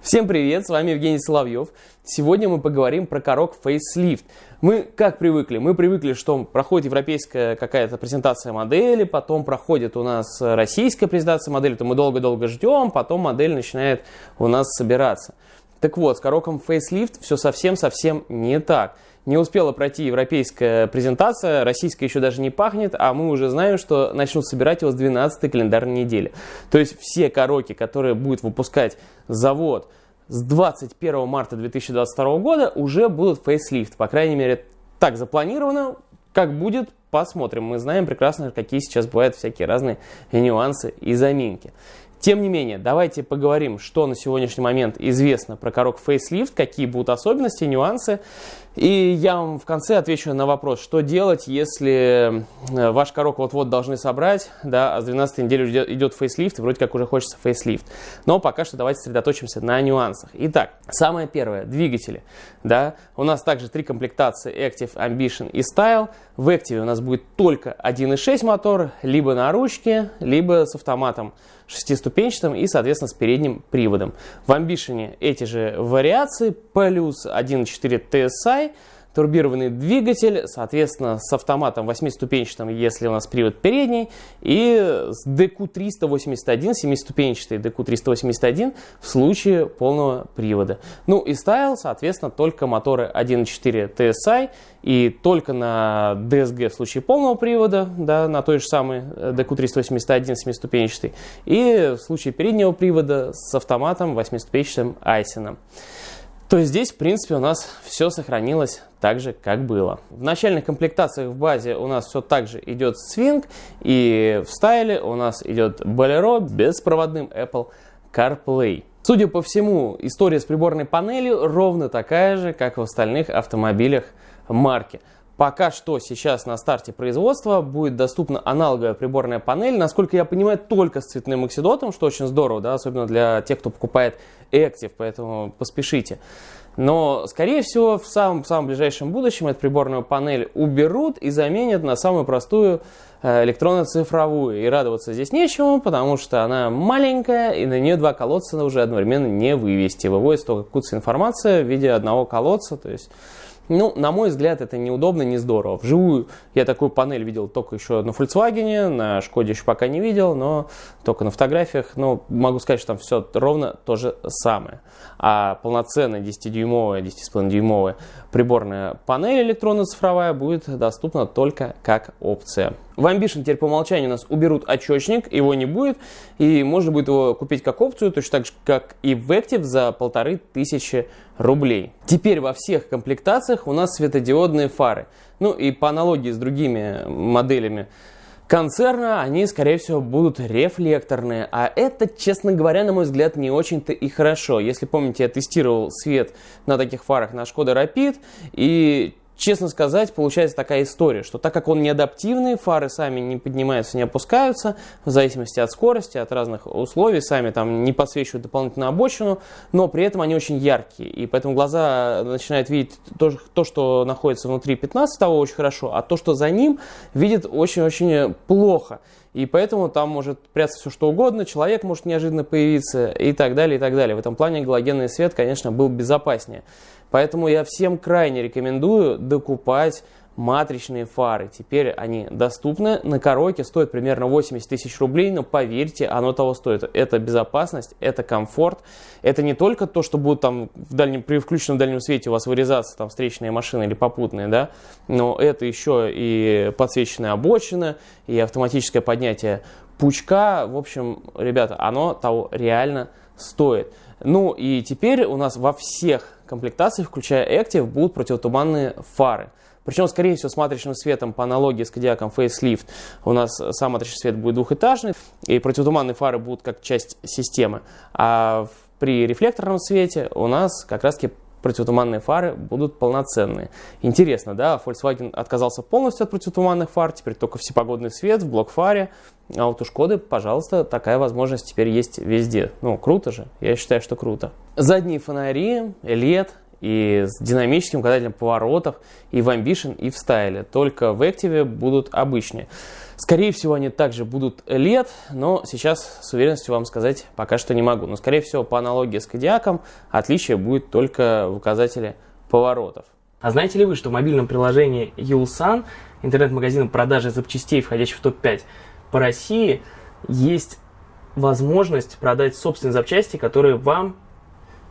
Всем привет, с вами Евгений Соловьев. Сегодня мы поговорим про корок фейслифт. Мы как привыкли? Мы привыкли, что проходит европейская какая-то презентация модели, потом проходит у нас российская презентация модели, то мы долго-долго ждем, потом модель начинает у нас собираться. Так вот, с Кароком Facelift все совсем-совсем не так. Не успела пройти европейская презентация, российская еще даже не пахнет, а мы уже знаем, что начнут собирать его с 12 календарной недели. То есть все короки, которые будет выпускать завод с 21 марта 2022 года, уже будут фейслифт. По крайней мере, так запланировано. Как будет, посмотрим. Мы знаем прекрасно, какие сейчас бывают всякие разные нюансы и заминки. Тем не менее, давайте поговорим, что на сегодняшний момент известно про корок фейслифт, какие будут особенности, нюансы. И я вам в конце отвечу на вопрос, что делать, если э, ваш корок вот-вот должны собрать, да, а с 12 недели идет, фейслифт, и вроде как уже хочется фейслифт. Но пока что давайте сосредоточимся на нюансах. Итак, самое первое, двигатели. Да, у нас также три комплектации Active, Ambition и Style. В Active у нас будет только 1.6 мотор, либо на ручке, либо с автоматом шестиступенчатым и, соответственно, с передним приводом. В Ambition эти же вариации, плюс 1.4 TSI, TDI, турбированный двигатель, соответственно, с автоматом 8-ступенчатым, если у нас привод передний, и с DQ381, 7-ступенчатый DQ381 в случае полного привода. Ну и стайл, соответственно, только моторы 1.4 TSI и только на DSG в случае полного привода, да, на той же самой DQ381 э, 7-ступенчатый, и в случае переднего привода с автоматом 8-ступенчатым Айсином то здесь, в принципе, у нас все сохранилось так же, как было. В начальных комплектациях в базе у нас все так же идет свинг, и в стайле у нас идет Bolero беспроводным Apple CarPlay. Судя по всему, история с приборной панелью ровно такая же, как в остальных автомобилях марки. Пока что сейчас на старте производства будет доступна аналоговая приборная панель, насколько я понимаю, только с цветным оксидотом, что очень здорово, да, особенно для тех, кто покупает Active, поэтому поспешите. Но, скорее всего, в самом, самом ближайшем будущем эту приборную панель уберут и заменят на самую простую э, электронно-цифровую. И радоваться здесь нечему, потому что она маленькая, и на нее два колодца уже одновременно не вывести. Выводится только куца информация в виде одного колодца, то есть ну, на мой взгляд, это неудобно, не здорово. Вживую я такую панель видел только еще на Volkswagen, на Шкоде еще пока не видел, но только на фотографиях. Но ну, могу сказать, что там все ровно то же самое. А полноценная 10-дюймовая, 10,5-дюймовая приборная панель электронно-цифровая будет доступна только как опция. В Ambition теперь по умолчанию у нас уберут отчетчик, его не будет, и можно будет его купить как опцию, точно так же, как и в Active за полторы тысячи рублей. Теперь во всех комплектациях у нас светодиодные фары. Ну и по аналогии с другими моделями концерна, они, скорее всего, будут рефлекторные. А это, честно говоря, на мой взгляд, не очень-то и хорошо. Если помните, я тестировал свет на таких фарах на Шкода Rapid, и честно сказать, получается такая история, что так как он не адаптивный, фары сами не поднимаются, не опускаются, в зависимости от скорости, от разных условий, сами там не подсвечивают дополнительно обочину, но при этом они очень яркие, и поэтому глаза начинают видеть то, то что находится внутри 15 того очень хорошо, а то, что за ним, видит очень-очень плохо и поэтому там может прятаться все что угодно, человек может неожиданно появиться и так далее, и так далее. В этом плане галогенный свет, конечно, был безопаснее. Поэтому я всем крайне рекомендую докупать матричные фары. Теперь они доступны. На Караоке стоит примерно 80 тысяч рублей, но поверьте, оно того стоит. Это безопасность, это комфорт. Это не только то, что будут там в дальнем, при включенном дальнем свете у вас вырезаться там встречные машины или попутные, да, но это еще и подсвеченная обочина, и автоматическое поднятие пучка. В общем, ребята, оно того реально стоит. Ну и теперь у нас во всех комплектациях, включая Active, будут противотуманные фары. Причем, скорее всего, с матричным светом, по аналогии с кадиаком фейслифт, у нас сам матричный свет будет двухэтажный, и противотуманные фары будут как часть системы. А при рефлекторном свете у нас как раз-таки противотуманные фары будут полноценные. Интересно, да, Volkswagen отказался полностью от противотуманных фар, теперь только всепогодный свет в блок-фаре, а вот у Шкоды, пожалуйста, такая возможность теперь есть везде. Ну, круто же, я считаю, что круто. Задние фонари, LED, и с динамическим указателем поворотов, и в Ambition, и в Style, Только в Active будут обычные. Скорее всего, они также будут лет, e но сейчас с уверенностью вам сказать пока что не могу. Но, скорее всего, по аналогии с Кодиаком, отличие будет только в указателе поворотов. А знаете ли вы, что в мобильном приложении Юлсан, интернет магазин продажи запчастей, входящий в топ-5 по России, есть возможность продать собственные запчасти, которые вам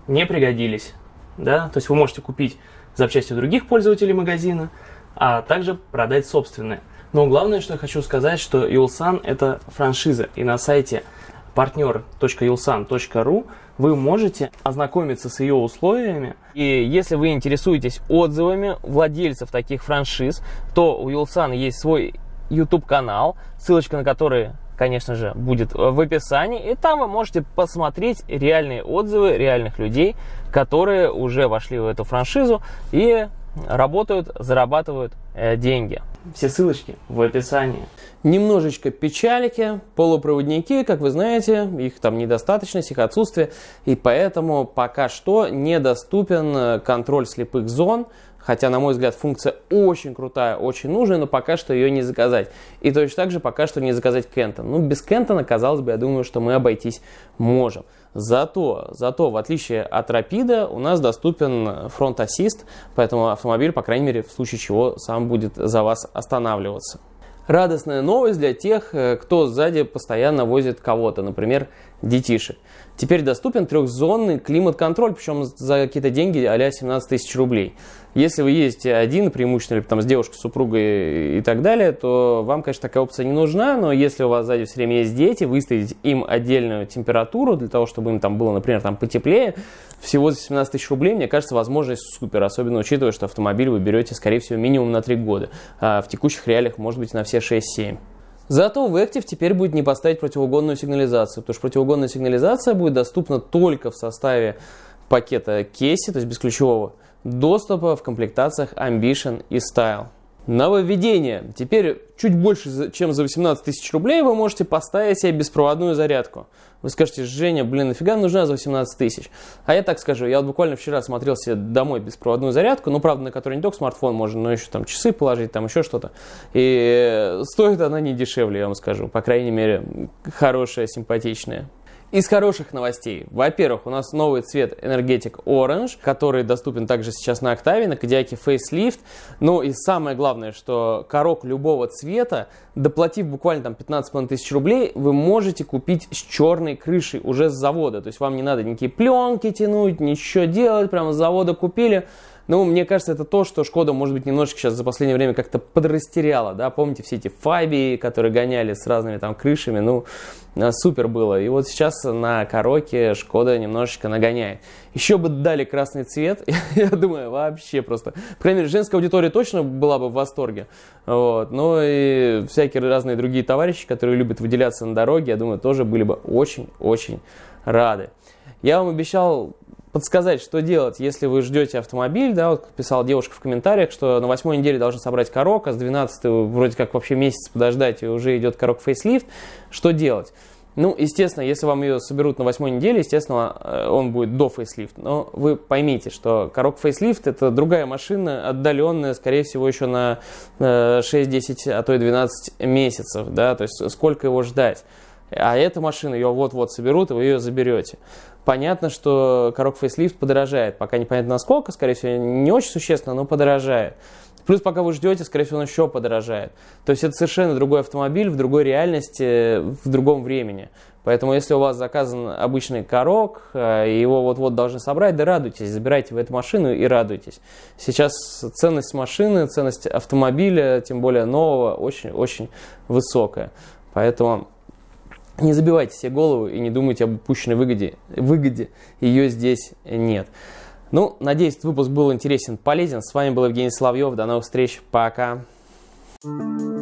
не пригодились. Да? То есть вы можете купить запчасти у других пользователей магазина, а также продать собственные. Но главное, что я хочу сказать, что Юлсан – это франшиза, и на сайте partner.yulsan.ru вы можете ознакомиться с ее условиями. И если вы интересуетесь отзывами владельцев таких франшиз, то у Юлсан есть свой YouTube-канал, ссылочка на который конечно же, будет в описании. И там вы можете посмотреть реальные отзывы реальных людей, которые уже вошли в эту франшизу и работают, зарабатывают э, деньги. Все ссылочки в описании. Немножечко печалики, полупроводники, как вы знаете, их там недостаточность, их отсутствие, и поэтому пока что недоступен э, контроль слепых зон, Хотя, на мой взгляд, функция очень крутая, очень нужная, но пока что ее не заказать. И точно так же пока что не заказать Кентон. Ну, без Кентона, казалось бы, я думаю, что мы обойтись можем. Зато, зато в отличие от Рапида, у нас доступен фронт-ассист, поэтому автомобиль, по крайней мере, в случае чего сам будет за вас останавливаться радостная новость для тех, э, кто сзади постоянно возит кого-то, например, детишек. Теперь доступен трехзонный климат-контроль, причем за какие-то деньги а 17 тысяч рублей. Если вы ездите один, преимущественно, или там с девушкой, супругой и так далее, то вам, конечно, такая опция не нужна, но если у вас сзади все время есть дети, выставить им отдельную температуру для того, чтобы им там было, например, там потеплее, всего за 17 тысяч рублей, мне кажется, возможность супер, особенно учитывая, что автомобиль вы берете, скорее всего, минимум на 3 года, а в текущих реалиях, может быть, на все 6-7. Зато в Active теперь будет не поставить противоугонную сигнализацию, потому что противоугонная сигнализация будет доступна только в составе пакета кейси, то есть без ключевого доступа в комплектациях Ambition и Style. Нововведение. Теперь чуть больше, чем за 18 тысяч рублей вы можете поставить себе беспроводную зарядку. Вы скажете, Женя, блин, нафига нужна за 18 тысяч? А я так скажу, я вот буквально вчера смотрел себе домой беспроводную зарядку, ну, правда, на которой не только смартфон можно, но еще там часы положить, там еще что-то. И стоит она не дешевле, я вам скажу. По крайней мере, хорошая, симпатичная. Из хороших новостей. Во-первых, у нас новый цвет Energetic Orange, который доступен также сейчас на Octavia, на Кодиаке Facelift. Ну и самое главное, что корок любого цвета, доплатив буквально там 15 тысяч рублей, вы можете купить с черной крышей уже с завода. То есть вам не надо никакие пленки тянуть, ничего делать, прямо с завода купили. Ну, мне кажется, это то, что Шкода, может быть, немножечко сейчас за последнее время как-то подрастеряла, да, помните все эти Фабии, которые гоняли с разными там крышами, ну, а, супер было. И вот сейчас на Кароке Шкода немножечко нагоняет. Еще бы дали красный цвет, я думаю, вообще просто. По крайней мере, женская аудитория точно была бы в восторге. Вот. Ну и всякие разные другие товарищи, которые любят выделяться на дороге, я думаю, тоже были бы очень-очень рады. Я вам обещал подсказать, что делать, если вы ждете автомобиль, да, вот писала девушка в комментариях, что на восьмой неделе должен собрать корок, а с 12 вроде как вообще месяц подождать, и уже идет корок фейслифт, что делать? Ну, естественно, если вам ее соберут на восьмой неделе, естественно, э, он будет до фейслифт. Но вы поймите, что корок фейслифт это другая машина, отдаленная, скорее всего, еще на 6-10, э, а то и 12 месяцев, да, то есть сколько его ждать. А эта машина, ее вот-вот соберут, и вы ее заберете. Понятно, что коробка фейслифт подорожает. Пока непонятно насколько, скорее всего, не очень существенно, но подорожает. Плюс, пока вы ждете, скорее всего, он еще подорожает. То есть это совершенно другой автомобиль, в другой реальности, в другом времени. Поэтому, если у вас заказан обычный корок, э, и его вот-вот должны собрать, да радуйтесь, забирайте в эту машину и радуйтесь. Сейчас ценность машины, ценность автомобиля, тем более нового, очень-очень высокая. Поэтому не забивайте себе голову и не думайте об упущенной выгоде. выгоде. Ее здесь нет. Ну, надеюсь, выпуск был интересен, полезен. С вами был Евгений Соловьев. До новых встреч. Пока. thank you